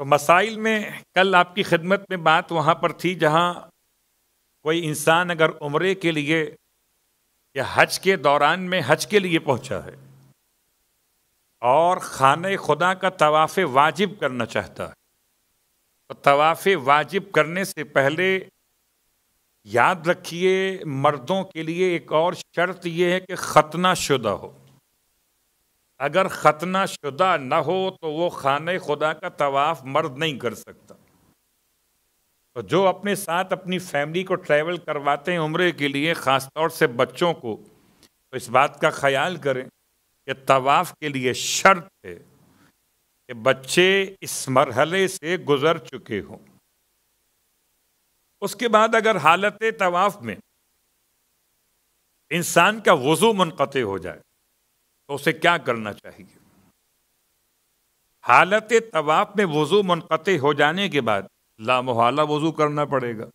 तो मसाइल में कल आपकी खिदमत में बात वहाँ पर थी जहाँ कोई इंसान अगर उम्र के लिए या हज के दौरान में हज के लिए पहुँचा है और खान खुदा का तवाफ़ वाजिब करना चाहता है तो तवाफ़ वाजिब करने से पहले याद रखिए मर्दों के लिए एक और शर्त यह है कि ख़तना शुदा हो अगर खतना शुदा न हो तो वो खान खुदा का तवाफ़ मर्द नहीं कर सकता तो जो अपने साथ अपनी फैमिली को ट्रैवल करवाते हैं उम्र के लिए ख़ास तौर से बच्चों को तो इस बात का ख्याल करें कि तवाफ़ के लिए शर्त है कि बच्चे इस मरहले से गुज़र चुके हों उसके बाद अगर हालत तवाफ़ में इंसान का वज़ू मनक़ हो जाए तो उसे क्या करना चाहिए हालत तवाफ में वज़ू मुनक़ हो जाने के बाद लामोहाला वज़ू करना पड़ेगा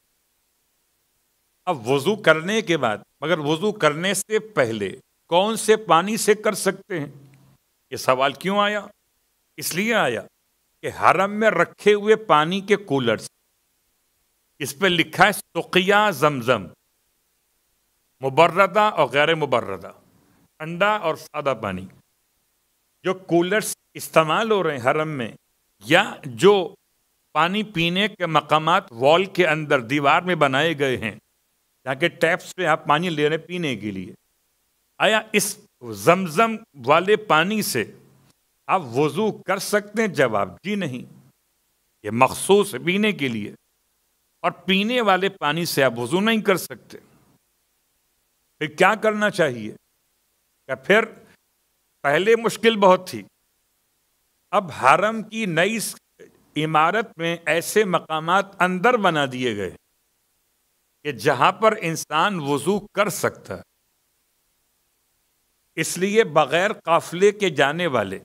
अब वज़ू करने के बाद मगर वज़ू करने से पहले कौन से पानी से कर सकते हैं ये सवाल क्यों आया इसलिए आया कि हरम में रखे हुए पानी के कूलर इस पर लिखा है सुखिया जमजम मुबर्रदा और गैर मुबर्रदा ठंडा और सादा पानी जो कूलर्स इस्तेमाल हो रहे हैं हरम में या जो पानी पीने के मकाम वॉल के अंदर दीवार में बनाए गए हैं ताकि टैप्स पे आप पानी ले रहे पीने के लिए आया इस जमजम वाले पानी से आप वज़ू कर सकते हैं जवाब जी नहीं ये मखसूस पीने के लिए और पीने वाले पानी से आप वज़ू नहीं कर सकते फिर क्या करना चाहिए या फिर पहले मुश्किल बहुत थी अब हरम की नई इमारत में ऐसे मकाम अंदर बना दिए गए कि जहाँ पर इंसान वजू कर सकता इसलिए बग़ैर काफिले के जाने वाले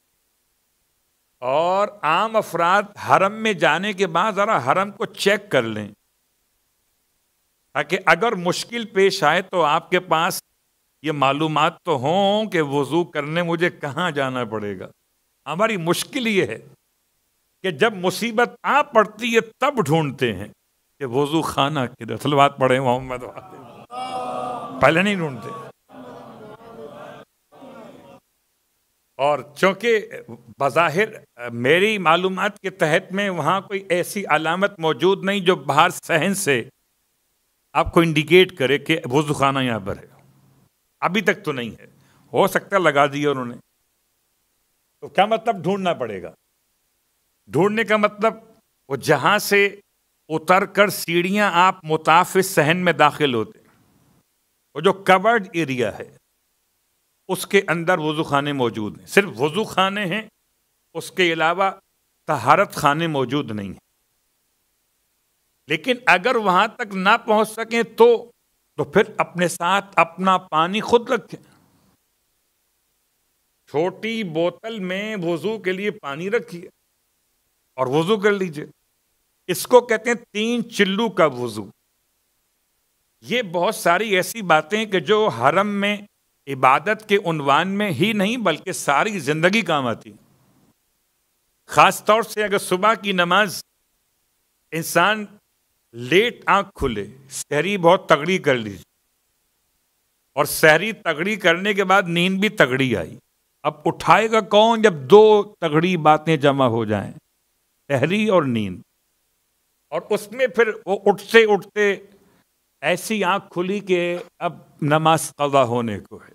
और आम अफराद हरम में जाने के बाद ज़रा हरम को चेक कर लें ताकि अगर मुश्किल पेश आए तो आपके पास ये मालूम तो हों कि वज़ू करने मुझे कहाँ जाना पड़ेगा हमारी मुश्किल ये है कि जब मुसीबत आ पड़ती है तब ढूंढते हैं कि वज़ू खाना किधर सलवात पढ़े मोहम्मद पहले नहीं ढूंढते और चूंकि बाहिर मेरी मालूम के तहत में वहाँ कोई ऐसी अलामत मौजूद नहीं जो बाहर सहन से आपको इंडिकेट करे कि वज़ू खाना यहाँ पर है अभी तक तो नहीं है हो सकता लगा दिया उन्होंने तो क्या मतलब ढूंढना पड़ेगा ढूंढने का मतलब वो जहां से उतर कर सीढ़ियां आप मुताफ़ सहन में दाखिल होते वो जो कवर्ड एरिया है उसके अंदर वज़ू खाने मौजूद हैं सिर्फ वज़ू खाने हैं उसके अलावा तहारत खाने मौजूद नहीं हैं लेकिन अगर वहां तक ना पहुंच सकें तो तो फिर अपने साथ अपना पानी खुद रखें छोटी बोतल में वजू के लिए पानी रखिए और वजू कर लीजिए इसको कहते हैं तीन चिल्लू का वजू ये बहुत सारी ऐसी बातें कि जो हरम में इबादत के उनवान में ही नहीं बल्कि सारी ज़िंदगी काम आती ख़ास तौर से अगर सुबह की नमाज इंसान लेट आंख खुले शहरी बहुत तगड़ी कर लीजिए और शहरी तगड़ी करने के बाद नींद भी तगड़ी आई अब उठाएगा कौन जब दो तगड़ी बातें जमा हो जाएं शहरी और नींद और उसमें फिर वो उठते उठते ऐसी आंख खुली के अब नमाज कदा होने को है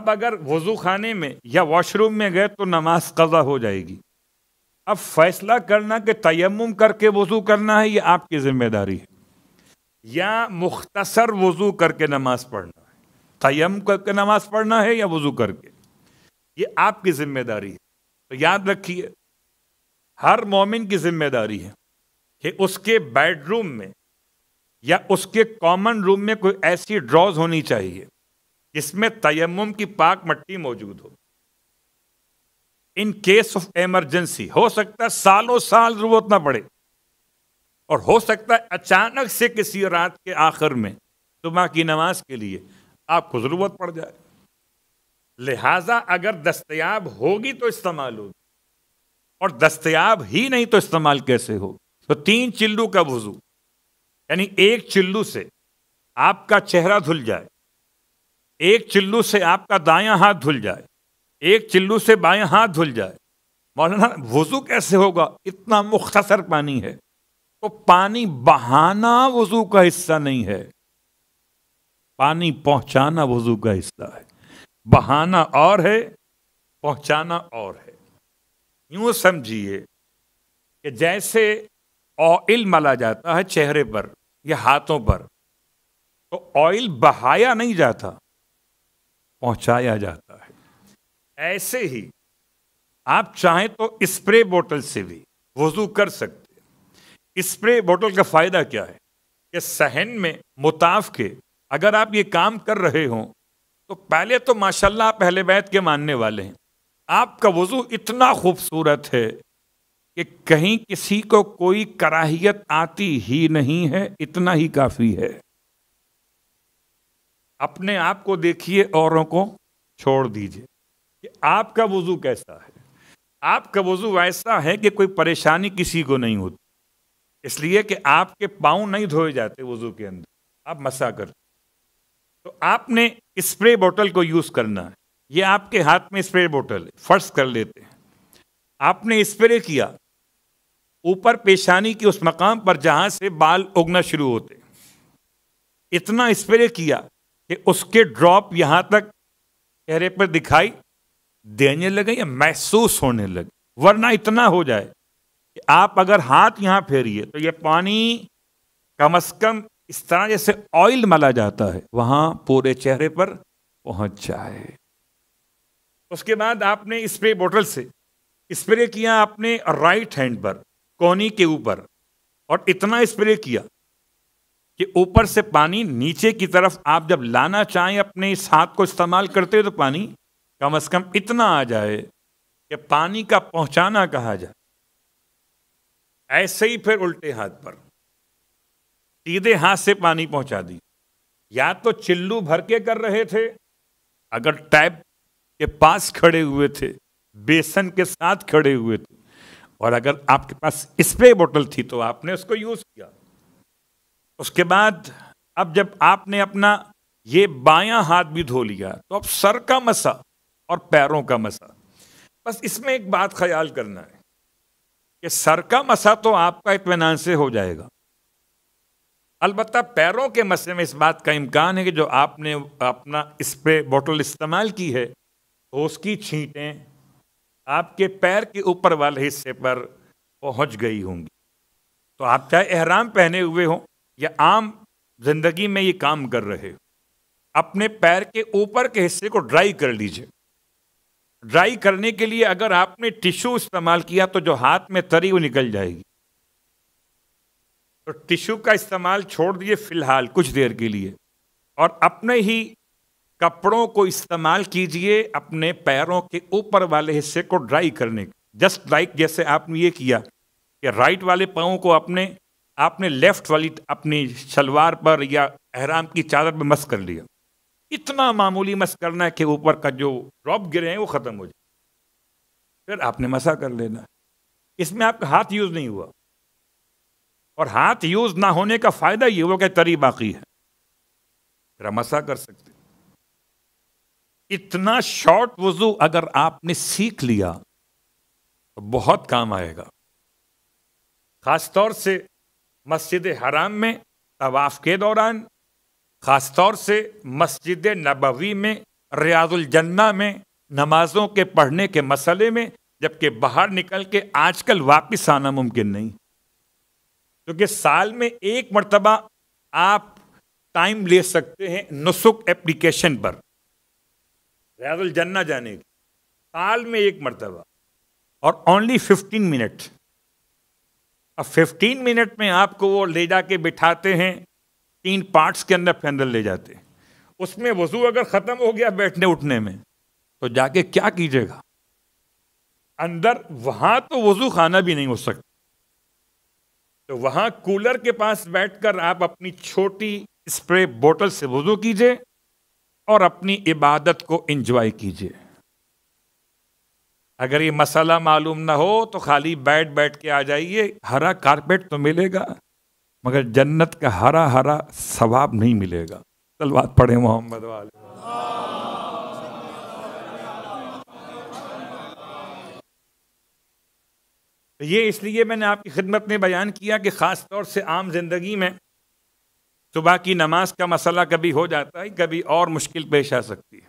अब अगर वजू खाने में या वॉशरूम में गए तो नमाज कदा हो जाएगी अब फैसला करना कि तयम करके वज़ू करना है ये आपकी ज़िम्मेदारी है या मुख्तसर वज़ू करके नमाज़ पढ़ना है तयम करके नमाज़ पढ़ना है या वज़ू करके ये आपकी ज़िम्मेदारी है तो याद रखिए हर मोमिन की ज़िम्मेदारी है कि उसके बेडरूम में या उसके कॉमन रूम में कोई ऐसी ड्रॉज होनी चाहिए जिसमें तयम की पाक मट्टी मौजूद हो इन केस ऑफ इमरजेंसी हो सकता है सालों साल जरूरत ना पड़े और हो सकता है अचानक से किसी रात के आखिर में सुबह की नमाज के लिए आपको ज़रूरत पड़ जाए लिहाजा अगर दस्तयाब होगी तो इस्तेमाल होगी और दस्तयाब ही नहीं तो इस्तेमाल कैसे हो तो तीन चिल्लू का वजू यानी एक चिल्लू से आपका चेहरा धुल जाए एक चिल्लू से आपका दायां हाथ धुल जाए एक चिल्लू से बाएं हाथ धुल जाए मौलाना वजू कैसे होगा इतना मुख्तसर पानी है तो पानी बहाना वजू का हिस्सा नहीं है पानी पहुंचाना वजू का हिस्सा है बहाना और है पहुंचाना और है यूं समझिए कि जैसे ऑयल मला जाता है चेहरे पर या हाथों पर तो ऑयल बहाया नहीं जाता पहुंचाया जाता ऐसे ही आप चाहें तो स्प्रे बोतल से भी वजू कर सकते हैं स्प्रे बोतल का फ़ायदा क्या है कि सहन में मुताफ के अगर आप ये काम कर रहे हो तो पहले तो माशाल्लाह आप अहल बैत के मानने वाले हैं आपका वज़ू इतना खूबसूरत है कि कहीं किसी को कोई कराहियत आती ही नहीं है इतना ही काफ़ी है अपने आप को देखिए औरों को छोड़ दीजिए कि आपका वज़ू कैसा है आपका वज़ू ऐसा है कि कोई परेशानी किसी को नहीं होती इसलिए कि आपके पाँव नहीं धोए जाते वज़ू के अंदर आप मसा करते तो आपने स्प्रे बोतल को यूज़ करना है ये आपके हाथ में स्प्रे बोतल है फर्श कर लेते हैं आपने स्प्रे किया ऊपर पेशानी के उस मकाम पर जहाँ से बाल उगना शुरू होते इतना स्प्रे किया कि उसके ड्रॉप यहाँ तक चेहरे पर दिखाई देने लगे या महसूस होने लगे वरना इतना हो जाए कि आप अगर हाथ यहां फेरिए तो ये पानी कम अज कम इस तरह जैसे ऑयल मला जाता है वहां पूरे चेहरे पर पहुंच जाए उसके बाद आपने स्प्रे बोतल से स्प्रे किया आपने राइट हैंड पर कोनी के ऊपर और इतना स्प्रे किया कि ऊपर से पानी नीचे की तरफ आप जब लाना चाहें अपने इस हाथ को इस्तेमाल करते हो तो पानी कम से कम इतना आ जाए कि पानी का पहुंचाना कहा जाए ऐसे ही फिर उल्टे हाथ पर सीधे हाथ से पानी पहुंचा दी या तो चिल्लू भर के कर रहे थे अगर टैप के पास खड़े हुए थे बेसन के साथ खड़े हुए थे और अगर आपके पास स्प्रे बोतल थी तो आपने उसको यूज़ किया उसके बाद अब जब आपने अपना ये बायां हाथ भी धो लिया तो अब सर का मसा और पैरों का मसा बस इसमें एक बात ख्याल करना है कि सर का मसा तो आपका इतमान से हो जाएगा अलबत् पैरों के मसे में इस बात का इम्कान है कि जो आपने अपना स्प्रे बोतल बोटल इस्तेमाल की है तो उसकी छींटें आपके पैर के ऊपर वाले हिस्से पर पहुंच गई होंगी तो आप चाहे एहराम पहने हुए हों या आम जिंदगी में ये काम कर रहे हो अपने पैर के ऊपर के हिस्से को ड्राई कर लीजिए ड्राई करने के लिए अगर आपने टिश्यू इस्तेमाल किया तो जो हाथ में तरी वो निकल जाएगी तो टिश्यू का इस्तेमाल छोड़ दिए फिलहाल कुछ देर के लिए और अपने ही कपड़ों को इस्तेमाल कीजिए अपने पैरों के ऊपर वाले हिस्से को ड्राई करने के जस्ट लाइक जैसे आपने ये किया कि राइट वाले पाओं को अपने आपने लेफ्ट वाली अपनी शलवार पर या अहराम की चादर पर मस कर लिया इतना मामूली मस करना है कि ऊपर का जो ड्रॉप गिरे हैं वो ख़त्म हो जाए फिर आपने मसा कर लेना इसमें आपका हाथ यूज़ नहीं हुआ और हाथ यूज़ ना होने का फ़ायदा ये हुआ कि तरी बाकी है फिर आप मसा कर सकते इतना शॉर्ट वज़ू अगर आपने सीख लिया तो बहुत काम आएगा ख़ास तौर से मस्जिद हराम में तवाफ़ के दौरान ख़ासतौर से मस्जिद नबवी में रियाजुलजन्ना में नमाजों के पढ़ने के मसले में जबकि बाहर निकल के आजकल वापस आना मुमकिन नहीं क्योंकि तो साल में एक मरतबा आप टाइम ले सकते हैं नुसुक एप्लीकेशन पर रियाजुल जन्ना जाने की साल में एक मरतबा और ओनली फिफ्टीन मिनट अब फिफ्टीन मिनट में आपको वो ले जाके बिठाते हैं तीन पार्ट्स के अंदर फैंदल ले जाते उसमें वजू अगर ख़त्म हो गया बैठने उठने में तो जाके क्या कीजिएगा अंदर वहां तो वजू खाना भी नहीं हो सकता तो वहां कूलर के पास बैठकर आप अपनी छोटी स्प्रे बोतल से वजू कीजिए और अपनी इबादत को एंजॉय कीजिए अगर ये मसाला मालूम ना हो तो खाली बैठ बैठ के आ जाइए हरा कारपेट तो मिलेगा मगर जन्नत का हरा हरा सवाब नहीं मिलेगा तलवात पढ़े मोहम्मद वाले ये इसलिए मैंने आपकी खिदमत में बयान किया कि ख़ास तौर से आम जिंदगी में सुबह की नमाज का मसला कभी हो जाता है कभी और मुश्किल पेश आ सकती है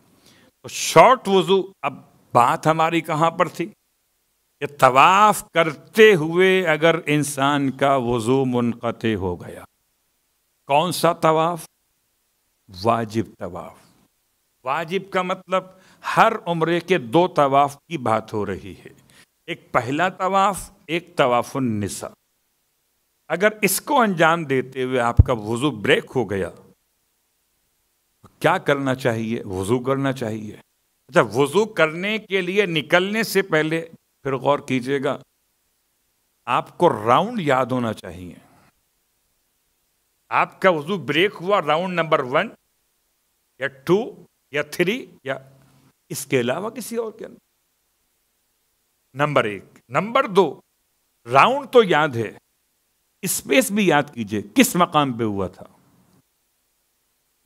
तो शॉर्ट वज़ू अब बात हमारी कहाँ पर थी कि तवाफ़ करते हुए अगर इंसान का वज़ू मुनक़ हो गया कौन सा तवाफ़ वाजिब तवाफ़ वाजिब का मतलब हर उम्र के दो तवाफ़ की बात हो रही है एक पहला तवाफ़ एक निसा अगर इसको अंजाम देते हुए आपका वज़ू ब्रेक हो गया तो क्या करना चाहिए वज़ू करना चाहिए अच्छा वज़ू करने के लिए निकलने से पहले फिर गौर कीजिएगा आपको राउंड याद होना चाहिए आपका वजू ब्रेक हुआ राउंड नंबर वन या टू या थ्री या इसके अलावा किसी और के अंदर नंबर एक नंबर दो राउंड तो याद है स्पेस भी याद कीजिए किस मकाम पे हुआ था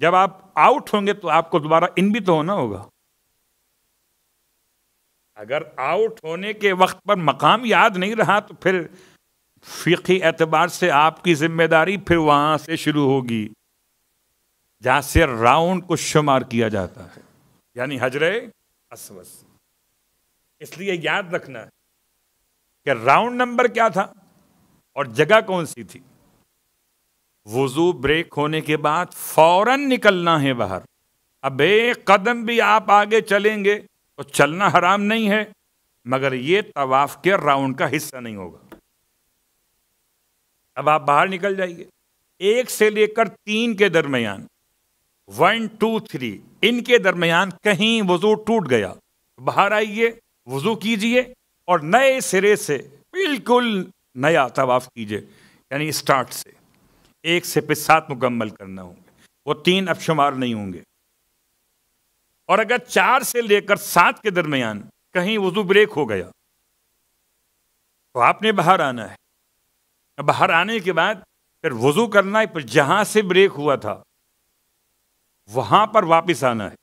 जब आप आउट होंगे तो आपको दोबारा इन भी तो होना होगा अगर आउट होने के वक्त पर मकाम याद नहीं रहा तो फिर फीकी एतबार से आपकी ज़िम्मेदारी फिर वहां से शुरू होगी जहां से राउंड को शुमार किया जाता है यानी हजरे असवस इसलिए याद रखना है कि राउंड नंबर क्या था और जगह कौन सी थी वजू ब्रेक होने के बाद फौरन निकलना है बाहर अब एक कदम भी आप आगे चलेंगे तो चलना हराम नहीं है मगर ये तवाफ के राउंड का हिस्सा नहीं होगा अब आप बाहर निकल जाइए एक से लेकर तीन के दरमियान वन टू थ्री इनके दरमियान कहीं वजू टूट गया बाहर आइए वजू कीजिए और नए सिरे से बिल्कुल नया तवाफ कीजिए यानी स्टार्ट से एक से पे सात मुकम्मल करना होंगे वो तीन अब शुमार नहीं होंगे और अगर चार से लेकर सात के दरमियान कहीं वजू ब्रेक हो गया तो आपने बाहर आना है बाहर आने के बाद फिर वजू करना है जहां से ब्रेक हुआ था वहां पर वापस आना है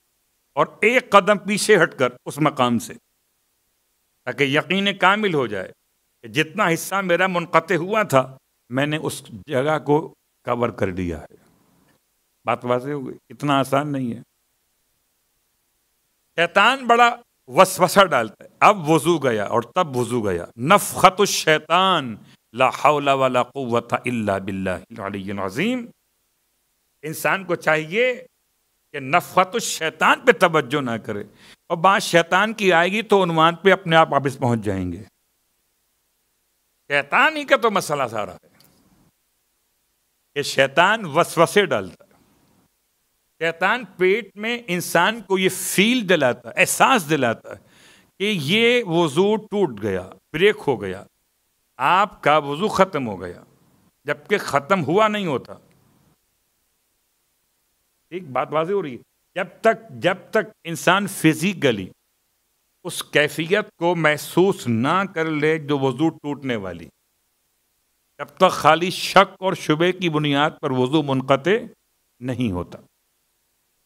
और एक कदम पीछे हटकर उस मकाम से ताकि यकीन कामिल हो जाए कि जितना हिस्सा मेरा मुनक़ हुआ था मैंने उस जगह को कवर कर लिया है बात वाजे हो गई इतना आसान नहीं है शैतान बड़ा वसवसा डालता है अब वजू गया और तब वजू गया नफखत शैतान लाजीम इंसान को चाहिए कि नफखत शैतान पे तवज्जो ना करे और बात शैतान की आएगी तो उनवान पे अपने आप वापस पहुंच जाएंगे शैतान ही का तो मसला सारा है कि शैतान वसवसे डालता शैतान पेट में इंसान को ये फील दिलाता है एहसास दिलाता है कि ये वज़ू टूट गया ब्रेक हो गया आपका वज़ू ख़त्म हो गया जबकि ख़त्म हुआ नहीं होता एक बात वाजी हो रही है जब तक जब तक इंसान फिजिकली उस कैफियत को महसूस ना कर ले जो वज़ू टूटने वाली तब तक खाली शक और शुबे की बुनियाद पर वज़ू मुनते नहीं होता